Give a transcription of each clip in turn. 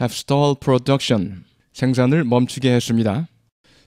have stalled production. 생산을 멈추게 했습니다.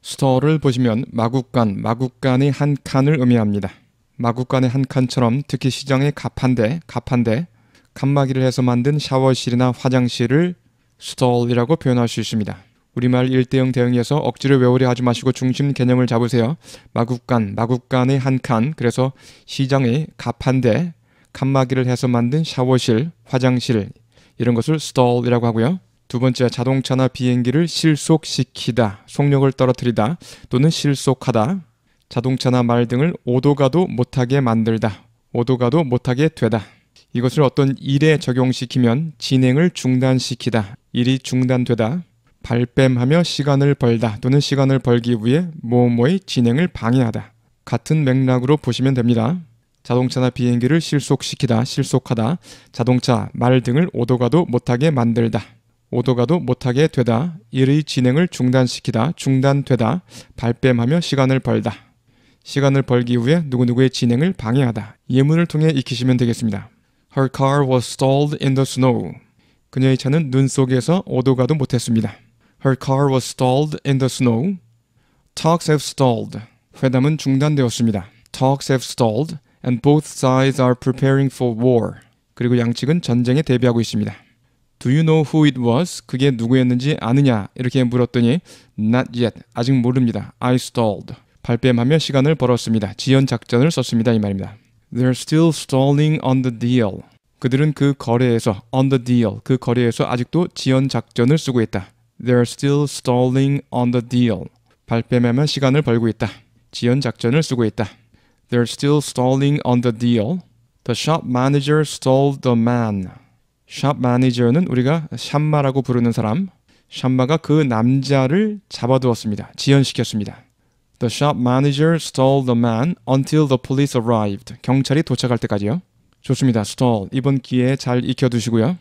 stall을 보시면 마구간, 마구간의 한 칸을 의미합니다. 마구간의 한 칸처럼 특히 시장의 가판대, 가판대, 칸막이를 해서 만든 샤워실이나 화장실을 stall이라고 표현할 수 있습니다. 우리말 1대형 대응에서 억지를 외우려 하지 마시고 중심 개념을 잡으세요. 마구간, 마구간의 한 칸, 그래서 시장의 가판대, 칸막이를 해서 만든 샤워실, 화장실 이런 것을 stall이라고 하고요. 두번째 자동차나 비행기를 실속시키다, 속력을 떨어뜨리다 또는 실속하다, 자동차나 말 등을 오도가도 못하게 만들다, 오도가도 못하게 되다. 이것을 어떤 일에 적용시키면 진행을 중단시키다, 일이 중단되다, 발뺌하며 시간을 벌다 또는 시간을 벌기 위해 뭐뭐의 진행을 방해하다. 같은 맥락으로 보시면 됩니다. 자동차나 비행기를 실속시키다, 실속하다, 자동차, 말 등을 오도가도 못하게 만들다. 오도가도 못하게 되다, 일의 진행을 중단시키다, 중단되다, 발뺌하며 시간을 벌다, 시간을 벌기 후에 누구누구의 진행을 방해하다. 예문을 통해 익히시면 되겠습니다. Her car was stalled in the snow. 그녀의 차는 눈 속에서 오도가도 못했습니다. Her car was stalled in the snow. Talks have stalled. 회담은 중단되었습니다. Talks have stalled and both sides are preparing for war. 그리고 양측은 전쟁에 대비하고 있습니다. Do you know who it was? 그게 누구였는지 아느냐? 이렇게 물었더니 Not yet. 아직 모릅니다. I stalled. 발뺌하며 시간을 벌었습니다. 지연 작전을 썼습니다. 이 말입니다. They're still stalling on the deal. 그들은 그 거래에서 on the deal 그 거래에서 아직도 지연 작전을 쓰고 있다. They're still stalling on the deal. 발뺌하며 시간을 벌고 있다. 지연 작전을 쓰고 있다. They're still stalling on the deal. The shop manager stalled the man. 샵 매니저는 우리가 샴마라고 부르는 사람, 샴마가 그 남자를 잡아두었습니다. 지연시켰습니다. The shop manager stole the man until the police arrived. 경찰이 도착할 때까지요. 좋습니다. stall 이번 기회에 잘 익혀두시고요.